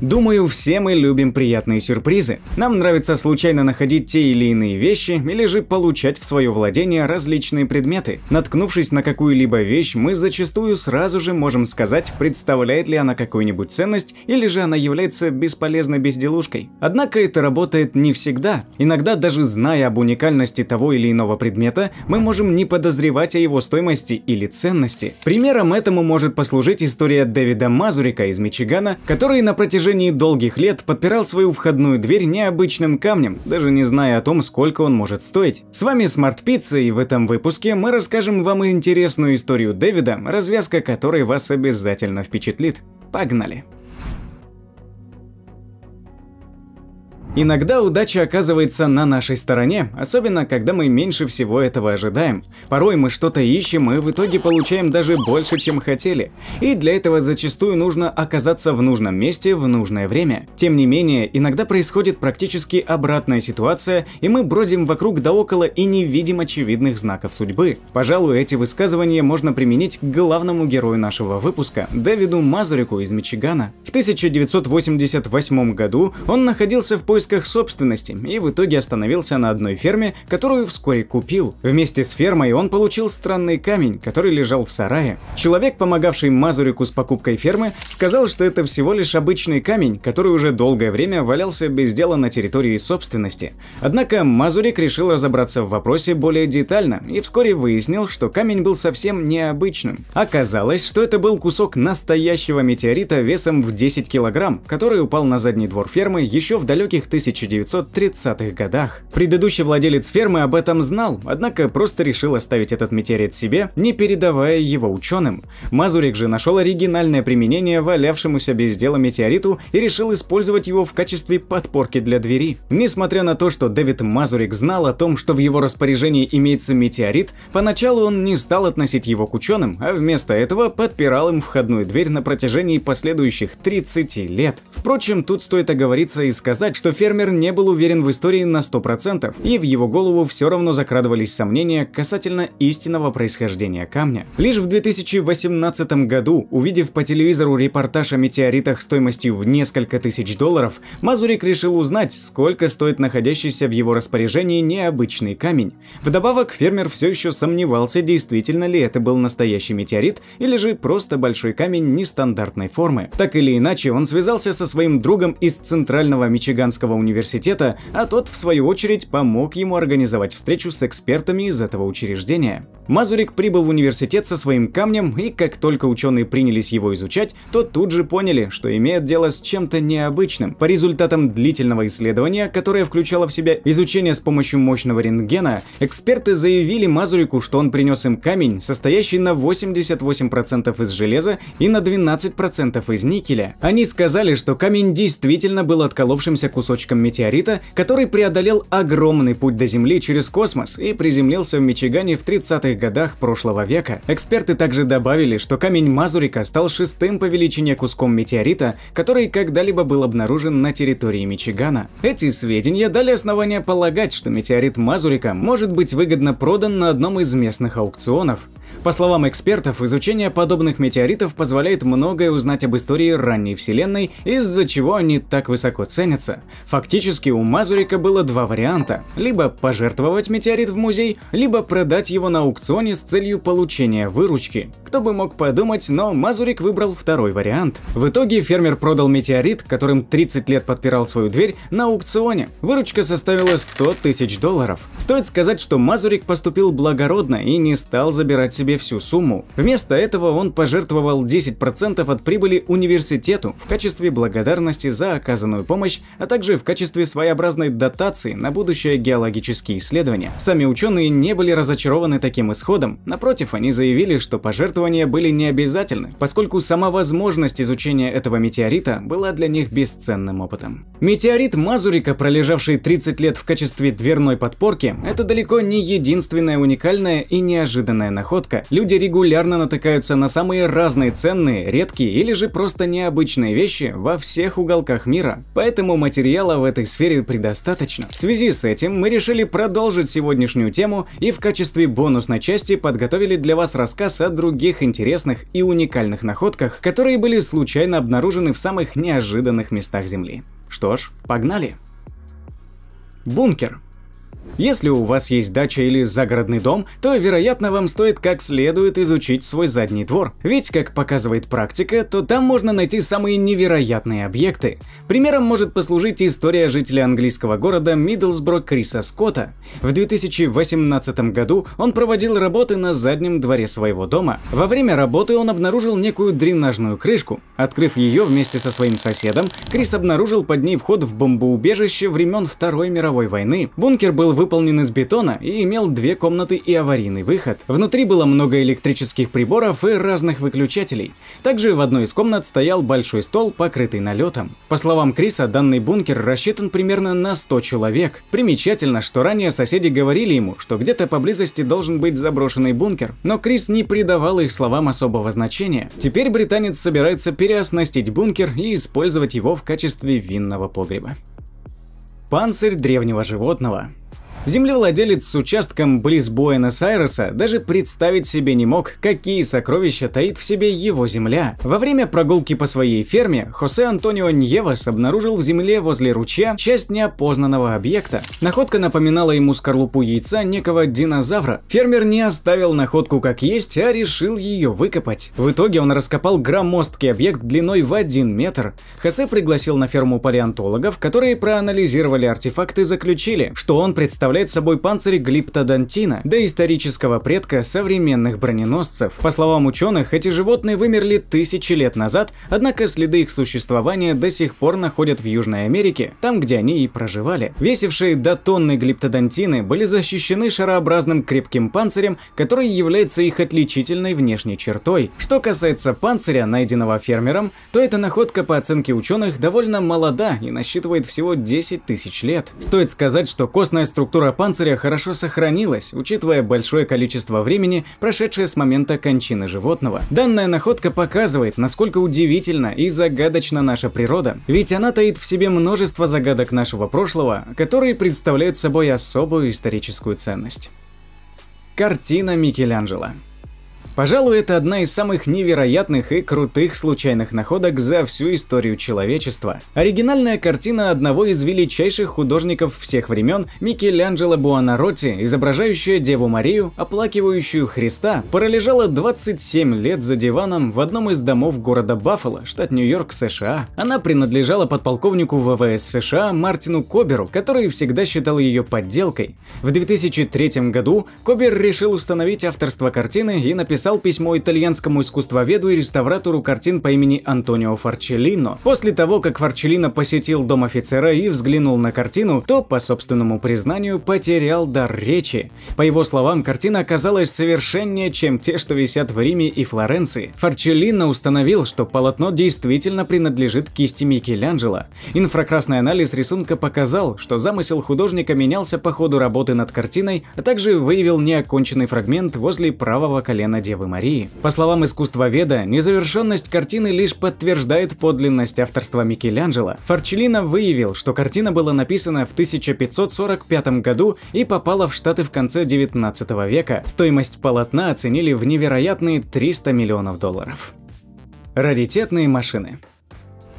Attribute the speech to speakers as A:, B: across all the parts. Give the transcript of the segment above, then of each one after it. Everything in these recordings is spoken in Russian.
A: Думаю, все мы любим приятные сюрпризы. Нам нравится случайно находить те или иные вещи или же получать в свое владение различные предметы. Наткнувшись на какую-либо вещь, мы зачастую сразу же можем сказать, представляет ли она какую-нибудь ценность или же она является бесполезной безделушкой. Однако это работает не всегда. Иногда даже зная об уникальности того или иного предмета, мы можем не подозревать о его стоимости или ценности. Примером этому может послужить история Дэвида Мазурика из Мичигана, который на протяжении протяжении долгих лет подпирал свою входную дверь необычным камнем, даже не зная о том, сколько он может стоить. С вами Смарт Пицца, и в этом выпуске мы расскажем вам интересную историю Дэвида, развязка которой вас обязательно впечатлит. Погнали! Иногда удача оказывается на нашей стороне, особенно когда мы меньше всего этого ожидаем. Порой мы что-то ищем и в итоге получаем даже больше, чем хотели. И для этого зачастую нужно оказаться в нужном месте в нужное время. Тем не менее, иногда происходит практически обратная ситуация, и мы бродим вокруг да около и не видим очевидных знаков судьбы. Пожалуй, эти высказывания можно применить к главному герою нашего выпуска, Дэвиду Мазарику из Мичигана. В 1988 году он находился в поиске поисках собственности и в итоге остановился на одной ферме, которую вскоре купил. Вместе с фермой он получил странный камень, который лежал в сарае. Человек, помогавший Мазурику с покупкой фермы, сказал, что это всего лишь обычный камень, который уже долгое время валялся без дела на территории собственности. Однако Мазурик решил разобраться в вопросе более детально и вскоре выяснил, что камень был совсем необычным. Оказалось, что это был кусок настоящего метеорита весом в 10 килограмм, который упал на задний двор фермы еще в далеких 1930-х годах. Предыдущий владелец фермы об этом знал, однако просто решил оставить этот метеорит себе, не передавая его ученым. Мазурик же нашел оригинальное применение валявшемуся без дела метеориту и решил использовать его в качестве подпорки для двери. Несмотря на то, что Дэвид Мазурик знал о том, что в его распоряжении имеется метеорит, поначалу он не стал относить его к ученым, а вместо этого подпирал им входную дверь на протяжении последующих 30 лет. Впрочем, тут стоит оговориться и сказать, что фермер не был уверен в истории на 100%, и в его голову все равно закрадывались сомнения касательно истинного происхождения камня. Лишь в 2018 году, увидев по телевизору репортаж о метеоритах стоимостью в несколько тысяч долларов, Мазурик решил узнать, сколько стоит находящийся в его распоряжении необычный камень. Вдобавок, фермер все еще сомневался, действительно ли это был настоящий метеорит или же просто большой камень нестандартной формы. Так или иначе, он связался со своим другом из центрального мичиганского Московского университета, а тот, в свою очередь, помог ему организовать встречу с экспертами из этого учреждения. Мазурик прибыл в университет со своим камнем, и как только ученые принялись его изучать, то тут же поняли, что имеют дело с чем-то необычным. По результатам длительного исследования, которое включало в себя изучение с помощью мощного рентгена, эксперты заявили Мазурику, что он принес им камень, состоящий на 88% из железа и на 12% из никеля. Они сказали, что камень действительно был отколовшимся кусочком осколочком метеорита, который преодолел огромный путь до Земли через космос и приземлился в Мичигане в 30-х годах прошлого века. Эксперты также добавили, что камень Мазурика стал шестым по величине куском метеорита, который когда-либо был обнаружен на территории Мичигана. Эти сведения дали основания полагать, что метеорит Мазурика может быть выгодно продан на одном из местных аукционов. По словам экспертов, изучение подобных метеоритов позволяет многое узнать об истории ранней Вселенной, из-за чего они так высоко ценятся. Фактически у Мазурика было два варианта – либо пожертвовать метеорит в музей, либо продать его на аукционе с целью получения выручки. Кто бы мог подумать, но Мазурик выбрал второй вариант. В итоге фермер продал метеорит, которым 30 лет подпирал свою дверь, на аукционе. Выручка составила 100 тысяч долларов. Стоит сказать, что Мазурик поступил благородно и не стал забирать себе себе всю сумму, вместо этого он пожертвовал 10% от прибыли университету в качестве благодарности за оказанную помощь, а также в качестве своеобразной дотации на будущее геологические исследования. Сами ученые не были разочарованы таким исходом, напротив, они заявили, что пожертвования были необязательны, поскольку сама возможность изучения этого метеорита была для них бесценным опытом. Метеорит Мазурика, пролежавший 30 лет в качестве дверной подпорки, это далеко не единственная уникальная и неожиданная находка, люди регулярно натыкаются на самые разные ценные, редкие или же просто необычные вещи во всех уголках мира, поэтому материала в этой сфере предостаточно. В связи с этим мы решили продолжить сегодняшнюю тему и в качестве бонусной части подготовили для вас рассказ о других интересных и уникальных находках, которые были случайно обнаружены в самых неожиданных местах Земли. Что ж, погнали! Бункер если у вас есть дача или загородный дом, то, вероятно, вам стоит как следует изучить свой задний двор. Ведь, как показывает практика, то там можно найти самые невероятные объекты. Примером может послужить история жителя английского города Миддлсбро Криса Скотта. В 2018 году он проводил работы на заднем дворе своего дома. Во время работы он обнаружил некую дренажную крышку. Открыв ее вместе со своим соседом, Крис обнаружил под ней вход в бомбоубежище времен Второй мировой войны. Бункер был выполнен из бетона и имел две комнаты и аварийный выход. Внутри было много электрических приборов и разных выключателей. Также в одной из комнат стоял большой стол, покрытый налетом. По словам Криса, данный бункер рассчитан примерно на 100 человек. Примечательно, что ранее соседи говорили ему, что где-то поблизости должен быть заброшенный бункер, но Крис не придавал их словам особого значения. Теперь британец собирается переоснастить бункер и использовать его в качестве винного погреба. Панцирь древнего животного Землевладелец с участком близ Буэнос-Айреса даже представить себе не мог, какие сокровища таит в себе его земля. Во время прогулки по своей ферме Хосе Антонио Ньевас обнаружил в земле возле ручья часть неопознанного объекта. Находка напоминала ему скорлупу яйца некого динозавра. Фермер не оставил находку как есть, а решил ее выкопать. В итоге он раскопал громоздкий объект длиной в один метр. Хосе пригласил на ферму палеонтологов, которые проанализировали артефакты и заключили, что он представляет представляет собой панцирь глиптодонтина, исторического предка современных броненосцев. По словам ученых, эти животные вымерли тысячи лет назад, однако следы их существования до сих пор находят в Южной Америке, там, где они и проживали. Весившие до тонны глиптодонтины были защищены шарообразным крепким панцирем, который является их отличительной внешней чертой. Что касается панциря, найденного фермером, то эта находка, по оценке ученых, довольно молода и насчитывает всего 10 тысяч лет. Стоит сказать, что костная структура Структура панциря хорошо сохранилась, учитывая большое количество времени, прошедшее с момента кончины животного. Данная находка показывает, насколько удивительна и загадочна наша природа, ведь она таит в себе множество загадок нашего прошлого, которые представляют собой особую историческую ценность. Картина Микеланджело Пожалуй, это одна из самых невероятных и крутых случайных находок за всю историю человечества. Оригинальная картина одного из величайших художников всех времен Микеланджело Буонаротти, изображающая Деву Марию, оплакивающую Христа, пролежала 27 лет за диваном в одном из домов города Баффало, штат Нью-Йорк, США. Она принадлежала подполковнику ВВС США Мартину Коберу, который всегда считал ее подделкой. В 2003 году Кобер решил установить авторство картины и написал написал письмо итальянскому искусствоведу и реставратору картин по имени Антонио Форчеллино. После того, как Форчеллино посетил дом офицера и взглянул на картину, то, по собственному признанию, потерял дар речи. По его словам, картина оказалась совершеннее, чем те, что висят в Риме и Флоренции. Форчеллино установил, что полотно действительно принадлежит кисти Микеланджело. Инфракрасный анализ рисунка показал, что замысел художника менялся по ходу работы над картиной, а также выявил неоконченный фрагмент возле правого колена Девы Марии. По словам искусствоведа, незавершенность картины лишь подтверждает подлинность авторства Микеланджело. Форчеллино выявил, что картина была написана в 1545 году и попала в Штаты в конце 19 века. Стоимость полотна оценили в невероятные 300 миллионов долларов. Раритетные машины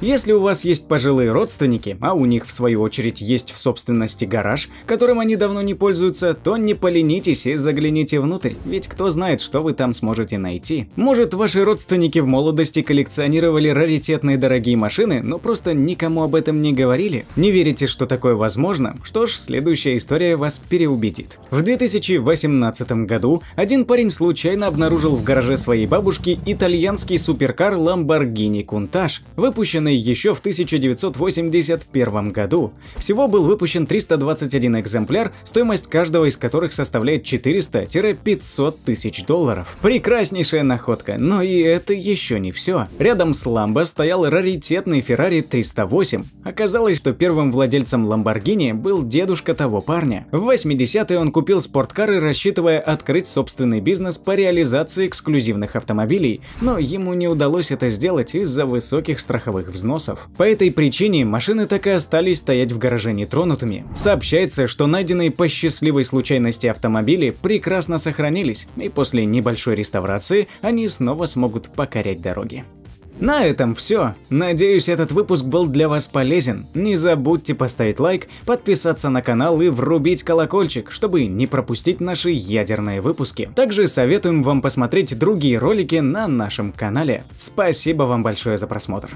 A: если у вас есть пожилые родственники, а у них в свою очередь есть в собственности гараж, которым они давно не пользуются, то не поленитесь и загляните внутрь, ведь кто знает, что вы там сможете найти. Может, ваши родственники в молодости коллекционировали раритетные дорогие машины, но просто никому об этом не говорили? Не верите, что такое возможно? Что ж, следующая история вас переубедит. В 2018 году один парень случайно обнаружил в гараже своей бабушки итальянский суперкар Lamborghini Countach, выпущенный созданный еще в 1981 году. Всего был выпущен 321 экземпляр, стоимость каждого из которых составляет 400-500 тысяч долларов. Прекраснейшая находка, но и это еще не все. Рядом с Ламбо стоял раритетный Ferrari 308. Оказалось, что первым владельцем Ламборгини был дедушка того парня. В 80-е он купил спорткары, рассчитывая открыть собственный бизнес по реализации эксклюзивных автомобилей, но ему не удалось это сделать из-за высоких страховых взносов взносов. По этой причине машины так и остались стоять в гараже нетронутыми. Сообщается, что найденные по счастливой случайности автомобили прекрасно сохранились, и после небольшой реставрации они снова смогут покорять дороги. На этом все. Надеюсь, этот выпуск был для вас полезен. Не забудьте поставить лайк, подписаться на канал и врубить колокольчик, чтобы не пропустить наши ядерные выпуски. Также советуем вам посмотреть другие ролики на нашем канале. Спасибо вам большое за просмотр.